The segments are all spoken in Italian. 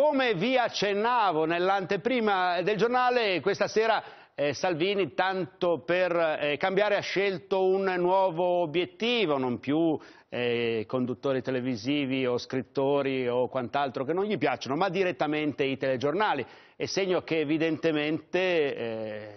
Come vi accennavo nell'anteprima del giornale, questa sera eh, Salvini, tanto per eh, cambiare, ha scelto un nuovo obiettivo, non più eh, conduttori televisivi o scrittori o quant'altro che non gli piacciono, ma direttamente i telegiornali. È segno che evidentemente eh,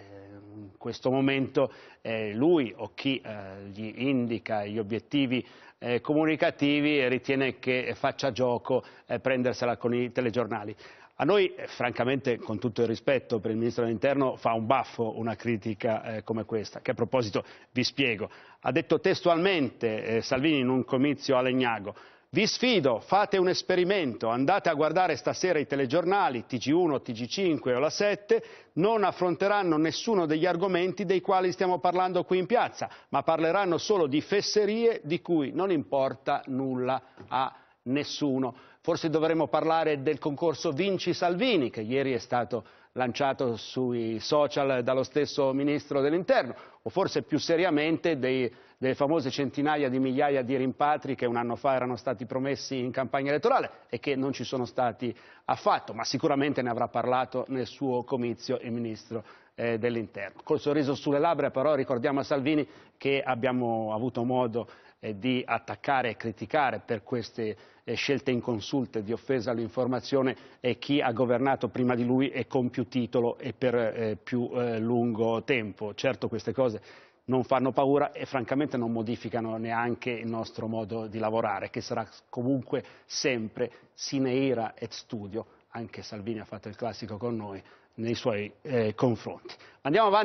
questo momento eh, lui o chi eh, gli indica gli obiettivi eh, comunicativi ritiene che faccia gioco eh, prendersela con i telegiornali. A noi, eh, francamente, con tutto il rispetto per il Ministro dell'Interno, fa un baffo una critica eh, come questa, che a proposito vi spiego. Ha detto testualmente eh, Salvini in un comizio a Legnago vi sfido, fate un esperimento, andate a guardare stasera i telegiornali, TG1, TG5 o la 7, non affronteranno nessuno degli argomenti dei quali stiamo parlando qui in piazza, ma parleranno solo di fesserie di cui non importa nulla a nessuno. Forse dovremmo parlare del concorso Vinci Salvini, che ieri è stato lanciato sui social dallo stesso Ministro dell'Interno, o forse più seriamente dei delle famose centinaia di migliaia di rimpatri che un anno fa erano stati promessi in campagna elettorale e che non ci sono stati affatto, ma sicuramente ne avrà parlato nel suo comizio il ministro eh, dell'interno. Col sorriso sulle labbra però ricordiamo a Salvini che abbiamo avuto modo eh, di attaccare e criticare per queste eh, scelte inconsulte di offesa all'informazione chi ha governato prima di lui e con più titolo e per eh, più eh, lungo tempo. Certo queste cose non fanno paura e francamente non modificano neanche il nostro modo di lavorare, che sarà comunque sempre sine ira et studio anche Salvini ha fatto il classico con noi, nei suoi eh, confronti. Andiamo avanti.